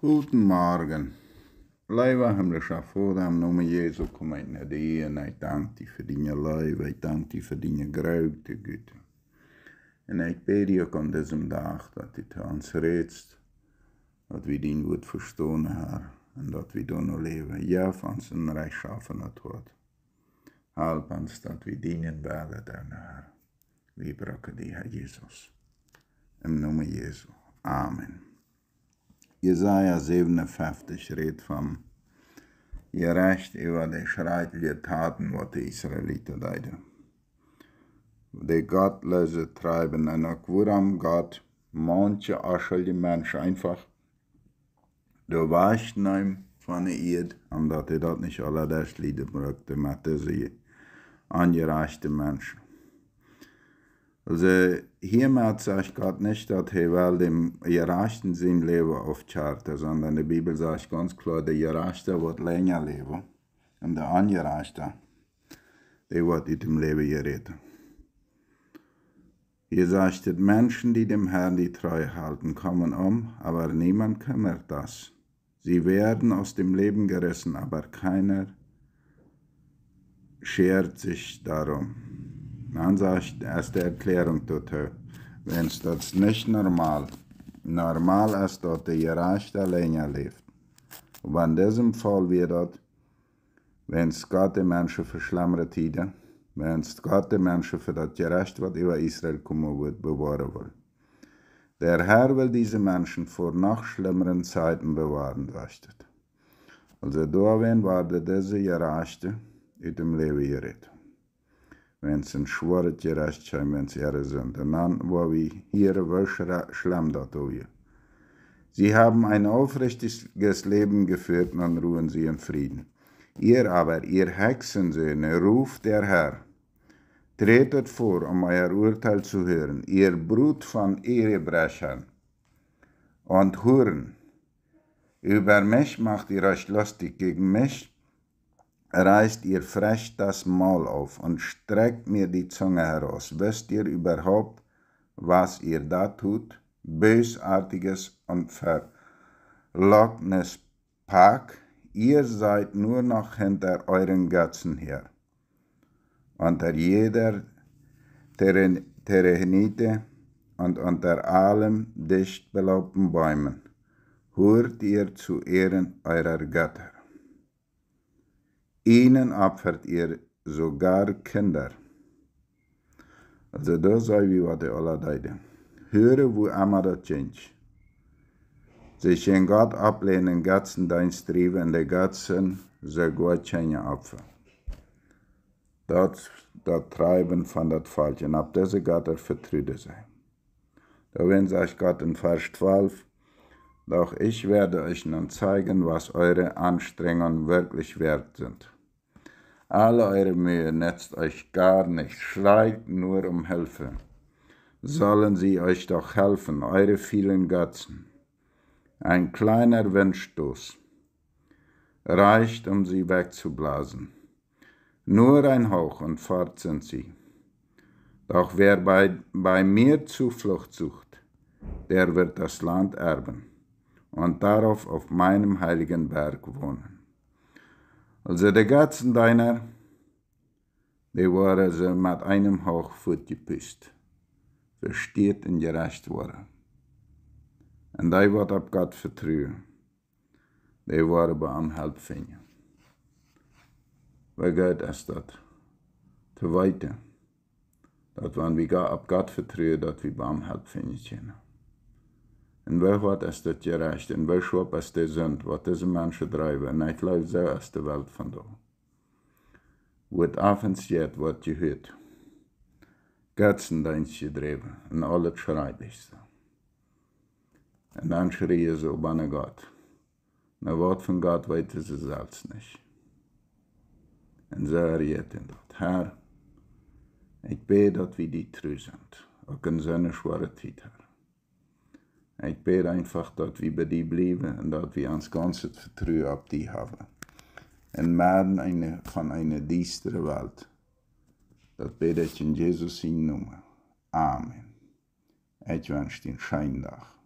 Guten Morgen. hem de Vater, im Namen Jesu komme ich nach dir En hij dankt die verdien je leuwe, Hij dankt die verdien je grote Güte. En ik bid je ook aan deze dag dat dit ons redt, dat we dien wordt verstaan, en dat we doen leven. Ja, van zijn rechtschaffen het wordt. Help ons dat we dienen werden haar. We braken die, Jesus. Jezus. Im Namen Jesu. Amen. Jesaja 57 redet vom Ihr Recht über die schreitliche Taten, die die Israeliten leiden. Die Gottlose treiben eine Quuram Gott, manche ascheln die Menschen einfach. Du weißt nein von der Erde, und dass ihr dort nicht alle das Lied brückte, mit diese angereichten Menschen. Also hiermals sagt Gott nicht, dass er Welt im Gerechten sein Leben aufchart, sondern die Bibel sagt ganz klar, der Gerechte wird länger leben und der Angerechte, der wird in dem Leben gerettet. Hier sagt, die Menschen, die dem Herrn die Treue halten, kommen um, aber niemand kümmert das. Sie werden aus dem Leben gerissen, aber keiner schert sich darum. Dann sage ich, erste Erklärung tut Wenn es dort nicht normal Normal ist, dass der Jerasch länger lebt. Und in diesem Fall wird dort, wenn es Gott die Menschen verschlammert hätte, wenn es Gott die Menschen für das Gerecht, was über Israel kommen wird, bewahren will. Der Herr will diese Menschen vor noch schlimmeren Zeiten bewahren, sagt Also da werden war diese Jerachte in dem Leben gerettet wenn wenn ein ihre sind. Und dann, wo wir hier Schlamm wöschra schlamdatuje. Sie haben ein aufrichtiges Leben geführt, nun ruhen sie in Frieden. Ihr aber, ihr Hexensöhne, ruft der Herr. Tretet vor, um euer Urteil zu hören, ihr Brut von Ehebrechern und Huren. Über mich macht ihr euch lustig, gegen mich reißt ihr frech das Maul auf und streckt mir die Zunge heraus. Wisst ihr überhaupt, was ihr da tut? Bösartiges und verlockendes Pack, ihr seid nur noch hinter euren Götzen her. Unter jeder Terrenite und unter allen dicht belaubten Bäumen hurt ihr zu Ehren eurer Götter ihnen opfert ihr sogar Kinder. Also das sei wie was der Allah deide. Höre, wo immer das change. Sie schen Gott ablehnen, ganzen dein Streben, der ganzen, so gut scheine Opfer. Das, das Treiben von das Falschen, ab dieser Götter er vertrüde sei. Da wenn sagt Gott in Vers 12, doch ich werde euch nun zeigen, was eure Anstrengungen wirklich wert sind. Alle eure Mühe netzt euch gar nicht, schreit nur um Hilfe. Sollen sie euch doch helfen, eure vielen Götzen. Ein kleiner Windstoß reicht, um sie wegzublasen. Nur ein Hauch und fort sind sie. Doch wer bei, bei mir Zuflucht sucht, der wird das Land erben und darauf auf meinem heiligen Berg wohnen. Also die ganzen Diner, die waren also mit einem Hauch fortgepüst, versteht und gerecht worden. Und die wird auf Gott vertrauen. Die waren bei einem Halbfinger. Wie geht es dort? Zu weiter. Dass wenn wir auf Gott vertrauen, dass wir bei beim Halbfinger sind. In welch ist das este In welch șop ist das Sünd? Was een mensche drijven, en ik leef so aus der welt von da. Wird jet wat je hoort. Götzen deins gedreven, en al het schreit is. En dan schrie je zo banne God. Na wat van God weten sie selbst nicht. Und so er jet in dort. Herr, ich bete, dat we die tru zijn, ook in zijn schwere tijd, Herr. Ich bid einfach dass wir bei dir bleiben und dass wir ons ganz Vertrauen auf dich haben. hebben. En maden eine, van een diestere wereld. Dat bid ik in Jesus' Namen. Amen. Ik wens je een schijndag.